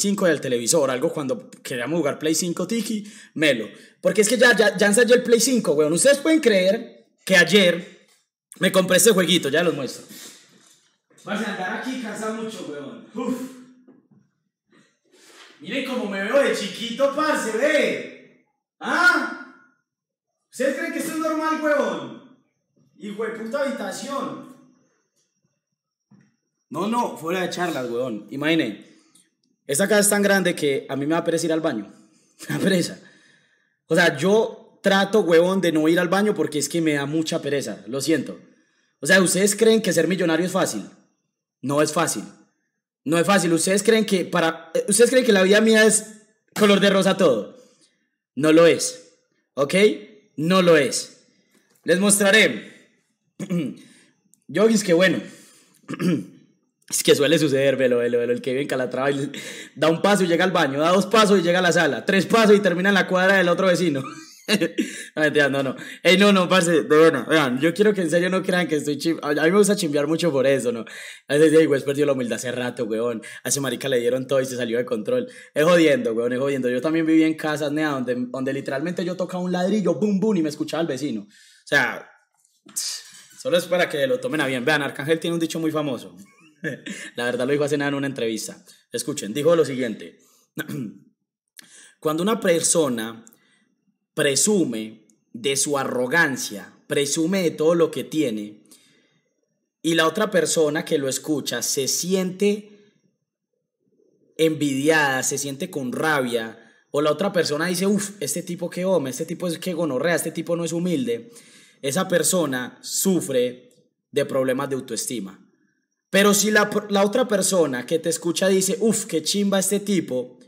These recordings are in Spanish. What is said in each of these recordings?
5 del televisor, algo cuando queríamos jugar Play 5 Tiki, Melo. Porque es que ya, ya, ya el Play 5, weón. Ustedes pueden creer que ayer me compré este jueguito, ya los muestro. Vas a andar aquí cansa mucho, weón. Uf. Miren cómo me veo de chiquito, parce, ve. ¿Ah? ¿Ustedes creen que esto es normal, weón? Hijo de puta habitación. No, no, fuera de charlas, weón. Imaginen. Esta casa es tan grande que a mí me va a pereza ir al baño. Me pereza. O sea, yo trato, huevón, de no ir al baño porque es que me da mucha pereza. Lo siento. O sea, ¿ustedes creen que ser millonario es fácil? No es fácil. No es fácil. ¿Ustedes creen que, para, eh, ¿ustedes creen que la vida mía es color de rosa todo? No lo es. ¿Ok? No lo es. Les mostraré. Yo es que bueno. Es que suele suceder, velo, velo, el que vive en Calatrava y da un paso y llega al baño, da dos pasos y llega a la sala, tres pasos y termina en la cuadra del otro vecino. no, no, no. Ey, no, no, parce, de bueno, vean, yo quiero que en serio no crean que estoy chim... A mí me gusta chimbear mucho por eso, ¿no? A veces güey, es perdió la humildad hace rato, weón. A ese marica le dieron todo y se salió de control. Es jodiendo, weón, es jodiendo. Yo también viví en casas, nea, donde, donde literalmente yo tocaba un ladrillo, boom, boom, y me escuchaba el vecino. O sea, solo es para que lo tomen a bien. Vean, Arcángel tiene un dicho muy famoso. La verdad lo dijo hace nada en una entrevista. Escuchen, dijo lo siguiente. Cuando una persona presume de su arrogancia, presume de todo lo que tiene, y la otra persona que lo escucha se siente envidiada, se siente con rabia, o la otra persona dice, uff, este tipo que home, este tipo es que gonorrea, este tipo no es humilde, esa persona sufre de problemas de autoestima. Pero si la, otra persona que te escucha dice, uff, qué chimba este tipo,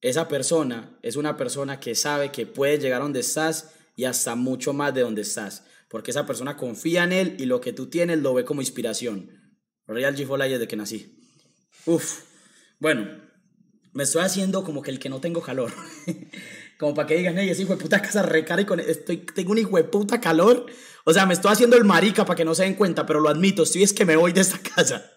esa persona es una persona que sabe que puede llegar a donde estás y hasta mucho más de donde estás, porque esa persona confía en él y lo que tú tienes lo ve como inspiración. Real G de desde que nací. Uff, bueno, me estoy haciendo como que el que no tengo calor. como para que digan, hey, ese hijo de puta casa recar y con estoy, tengo un hijo de puta calor o sea, me estoy haciendo el marica para que no se den cuenta, pero lo admito, estoy es que me voy de esta casa.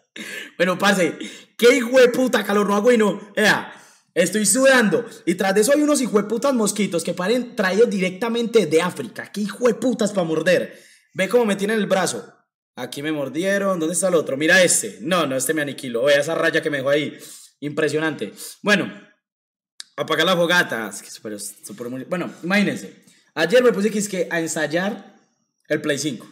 Bueno, pase. qué hijo de puta calor no hago y no. Ea, estoy sudando. Y tras de eso hay unos hijo de putas mosquitos que paren traídos directamente de África. Qué hijo de putas para morder. Ve cómo me tienen el brazo. Aquí me mordieron. ¿Dónde está el otro? Mira este. No, no, este me aniquiló. Vea esa raya que me dejó ahí. Impresionante. Bueno, apagar la fogata. bueno, imagínense. Ayer me puse que es que a ensayar el Play 5.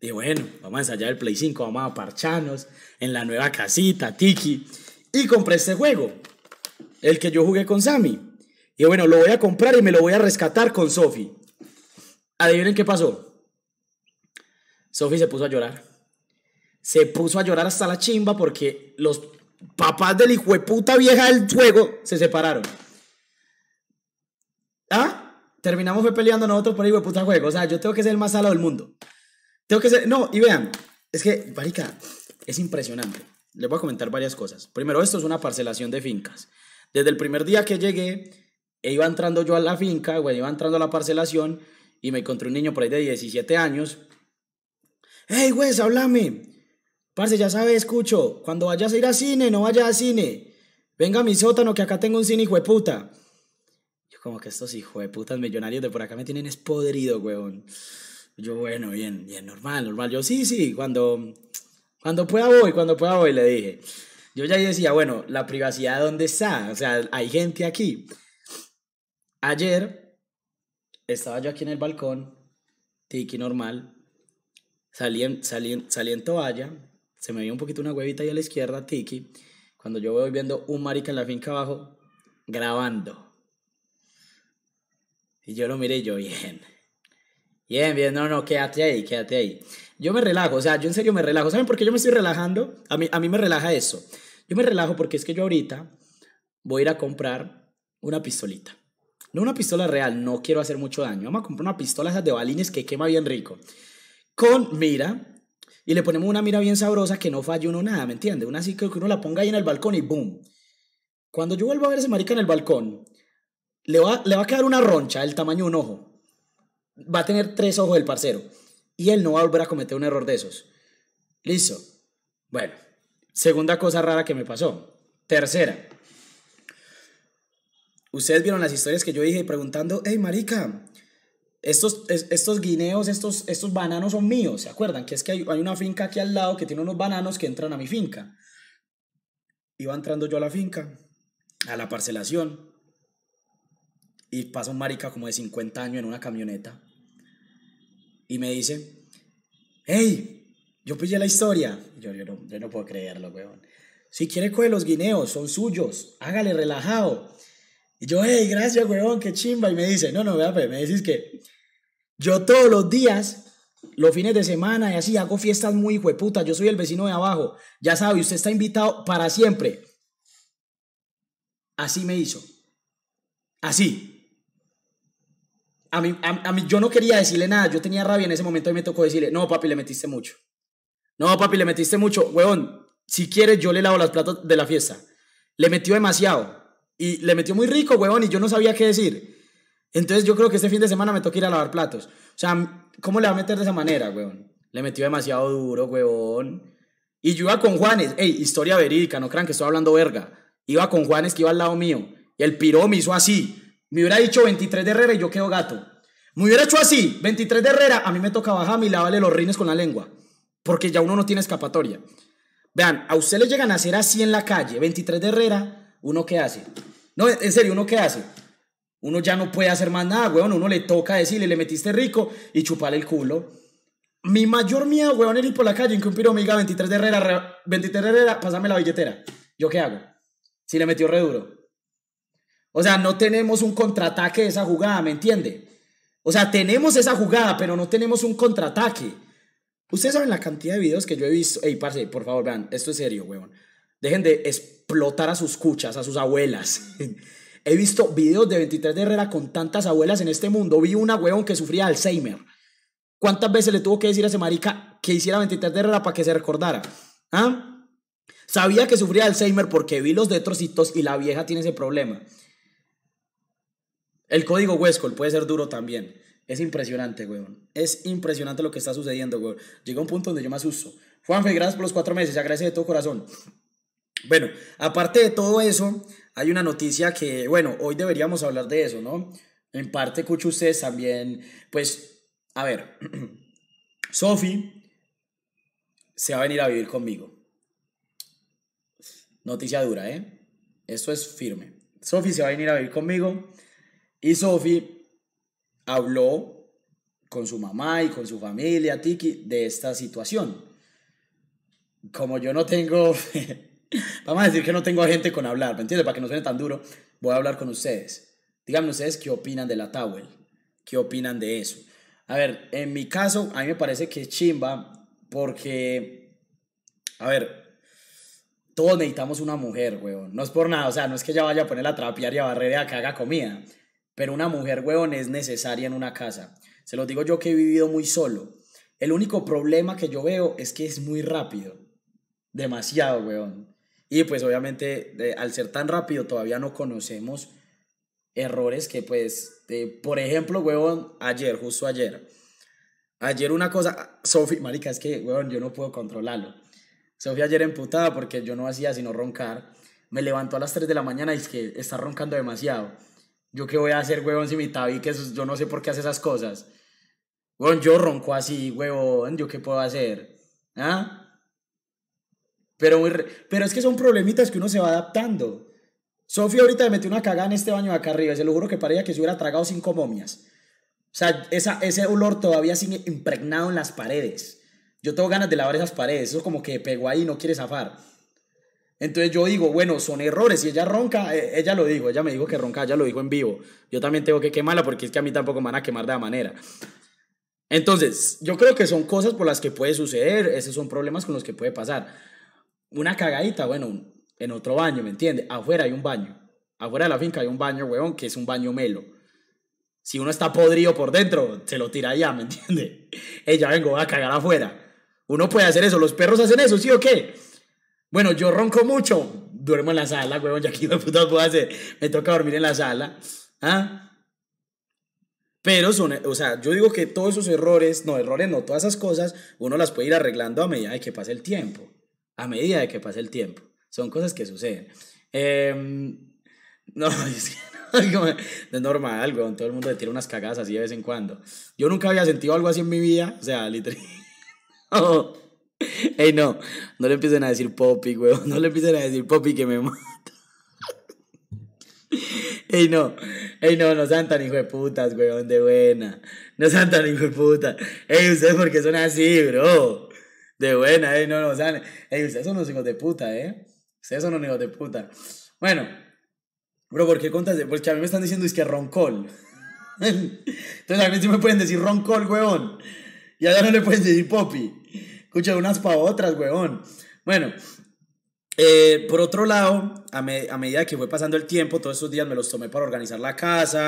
Dije, bueno, vamos a ensayar el Play 5, vamos a parcharnos en la nueva casita, Tiki. Y compré este juego, el que yo jugué con Sammy. Y bueno, lo voy a comprar y me lo voy a rescatar con Sofi. Adivinen qué pasó. Sofi se puso a llorar. Se puso a llorar hasta la chimba porque los papás del hijo de puta vieja del juego se separaron. ¿Ah? terminamos peleando nosotros por ahí, puta juego. O sea, yo tengo que ser el más salado del mundo. Tengo que ser. No, y vean, es que, marica, es impresionante. Les voy a comentar varias cosas. Primero, esto es una parcelación de fincas. Desde el primer día que llegué, e iba entrando yo a la finca, güey, iba entrando a la parcelación y me encontré un niño por ahí de 17 años. ¡Hey, güey, háblame! Parce, ya sabes, escucho. Cuando vayas a ir a cine, no vayas a cine. Venga a mi sótano que acá tengo un cine, hijo de puta como que estos hijos de putas millonarios de por acá me tienen es podrido, huevón. Yo, bueno, bien, bien, normal, normal. Yo, sí, sí, cuando, cuando pueda voy, cuando pueda voy, le dije. Yo ya decía, bueno, la privacidad, ¿dónde está? O sea, hay gente aquí. Ayer estaba yo aquí en el balcón, tiki normal, salí en, toalla, se me vio un poquito una huevita ahí a la izquierda, tiki. Cuando yo voy viendo un marica en la finca abajo, grabando. Y yo lo miré yo, bien. Bien, bien, no, no, quédate ahí, quédate ahí. Yo me relajo, o sea, yo en serio me relajo. ¿Saben por qué yo me estoy relajando? A mí, a mí me relaja eso. Yo me relajo porque es que yo ahorita voy a ir a comprar una pistolita. No una pistola real, no quiero hacer mucho daño. Vamos a comprar una pistola de balines que quema bien rico. Con mira, y le ponemos una mira bien sabrosa que no falle uno nada, ¿me entiendes? Una así que uno la ponga ahí en el balcón y boom. Cuando yo vuelvo a ver a ese marica en el balcón, le va, a quedar una roncha del tamaño de un ojo. Va a tener tres ojos el parcero. Y él no va a volver a cometer un error de esos. Listo. Bueno, segunda cosa rara que me pasó. Tercera. Ustedes vieron las historias que yo dije preguntando, hey, marica, estos, estos guineos, estos, estos bananos son míos, ¿se acuerdan? Que es que hay, hay, una finca aquí al lado que tiene unos bananos que entran a mi finca. Iba entrando yo a la finca, a la parcelación, y pasa un marica como de 50 años en una camioneta y me dice, hey, yo pillé la historia. Yo, yo, no, yo no puedo creerlo, weón. Si quiere coge los guineos, son suyos, hágale relajado. Y yo, hey, gracias, weón, qué chimba. Y me dice, no, no, vea, pues, me decís que yo todos los días, los fines de semana y así, hago fiestas muy hueputa. Yo soy el vecino de abajo. Ya sabe, usted está invitado para siempre. Así me hizo. Así a mí, yo no quería decirle nada, yo tenía rabia en ese momento y me tocó decirle, no, papi, le metiste mucho. No, papi, le metiste mucho. Huevón, si quieres, yo le lavo las platos de la fiesta. Le metió demasiado. Y le metió muy rico, huevón, y yo no sabía qué decir. Entonces yo creo que este fin de semana me toca ir a lavar platos. O sea, ¿cómo le va a meter de esa manera, weón Le metió demasiado duro, weón Y yo iba con Juanes. Ey, historia verídica, no crean que estoy hablando verga. Iba con Juanes que iba al lado mío. Y el piró me hizo así. Me hubiera dicho 23 de Herrera y yo quedo gato. Me hubiera hecho así, 23 de Herrera, a mí me toca bajarme y lavarle los rines con la lengua, porque ya uno no tiene escapatoria. Vean, a usted le llegan a hacer así en la calle, 23 de Herrera, ¿uno qué hace? No, en serio, ¿uno qué hace? Uno ya no puede hacer más nada, weón, uno le toca decirle, le metiste rico y chuparle el culo. Mi mayor miedo, weón, era ir por la calle en que un piro me diga 23 de Herrera, 23 de Herrera, pásame la billetera. ¿Yo qué hago? Si le metió re duro. O sea, no tenemos un contraataque de esa jugada, ¿me entiende? O sea, tenemos esa jugada, pero no tenemos un contraataque. Ustedes saben la cantidad de videos que yo he visto. Ey, parce, por favor, vean, esto es serio, weón. Dejen de explotar a sus cuchas, a sus abuelas. he visto videos de 23 de Herrera con tantas abuelas en este mundo. Vi una, weón, que sufría Alzheimer. ¿Cuántas veces le tuvo que decir a ese marica que hiciera 23 de Herrera para que se recordara? ¿Ah? Sabía que sufría Alzheimer porque vi los detrocitos y la vieja tiene ese problema. El código huesco puede ser duro también. Es impresionante, weón. Es impresionante lo que está sucediendo, weón. Llega un punto donde yo me asusto. Juanfe, gracias por los cuatro meses. Agradece de todo corazón. Bueno, aparte de todo eso, hay una noticia que, bueno, hoy deberíamos hablar de eso, ¿no? En parte, escucho ustedes también, pues, a ver, Sofi se va a venir a vivir conmigo. Noticia dura, ¿eh? Esto es firme. Sofi se va a venir a vivir conmigo. Y Sofi habló con su mamá y con su familia, Tiki, de esta situación. Como yo no tengo, vamos a decir que no tengo gente con hablar, ¿me entiendes? Para que no suene tan duro, voy a hablar con ustedes. Díganme ustedes qué opinan de la towel, qué opinan de eso. A ver, en mi caso, a mí me parece que es chimba porque, a ver, todos necesitamos una mujer, weón. No es por nada, o sea, no es que ella vaya a poner la trapear y a barrer y a que haga comida. Pero una mujer, weón, es necesaria en una casa. Se lo digo yo que he vivido muy solo. El único problema que yo veo es que es muy rápido. Demasiado, weón. Y pues obviamente al ser tan rápido todavía no conocemos errores que pues, por ejemplo, weón, ayer, justo ayer. Ayer una cosa, Sofi, marica, es que, weón, yo no puedo controlarlo. Sofi ayer emputada porque yo no hacía sino roncar. Me levantó a las 3 de la mañana y es que está roncando demasiado. Yo qué voy a hacer, huevón, si mi tabique, yo no sé por qué hace esas cosas. Huevón, yo ronco así, huevón, yo qué puedo hacer. ¿Ah? Pero, pero es que son problemitas que uno se va adaptando. Sofía ahorita me metió una cagada en este baño acá arriba. Se lo juro que parecía que se hubiera tragado cinco momias. O sea, ese olor todavía sigue impregnado en las paredes. Yo tengo ganas de lavar esas paredes. Eso como que pegó ahí y no quiere zafar. Entonces yo digo, bueno, son errores. Si ella ronca, eh, ella lo dijo, ella me dijo que ronca, ella lo dijo en vivo. Yo también tengo que quemarla porque es que a mí tampoco me van a quemar de la manera. Entonces, yo creo que son cosas por las que puede suceder, esos son problemas con los que puede pasar. Una cagadita, bueno, en otro baño, ¿me entiende? Afuera hay un baño. Afuera de la finca hay un baño, weón, que es un baño melo. Si uno está podrido por dentro, se lo tira allá, ¿me entiende? Ella, vengo, a cagar afuera. Uno puede hacer eso, los perros hacen eso, ¿sí o qué? Bueno, yo ronco mucho, duermo en la sala, huevón, ya aquí me puedo me toca dormir en la sala, ¿ah? Pero son, o sea, yo digo que todos esos errores, no, errores no, todas esas cosas, uno las puede ir arreglando a medida de que pase el tiempo. A medida de que pase el tiempo. Son cosas que suceden. Em, no, es, es normal, weón. Todo el mundo le tira unas cagadas así de vez en cuando. Yo nunca había sentido algo así en mi vida. O sea, literalmente. Ey, no, no le empiecen a decir Poppy, weón. No le empiecen a decir Poppy que me mata. Ey, no, ey, no, no sean tan hijo de putas, weón, de buena. No sean tan hijo de puta. Ey, ustedes porque son así, bro. De buena, ey, no, no sean. Ey, ustedes son unos hijos de puta, eh. Ustedes son unos hijos de puta. Bueno, bro, ¿por qué contas? Porque a mí me están diciendo es que roncol. Entonces a mí sí me pueden decir roncol, weón. Y allá no le pueden decir poppy. Escucha, unas para otras, weón. Bueno, eh, por otro lado, a, a, medida que fue pasando el tiempo, todos esos días me los tomé para organizar la casa,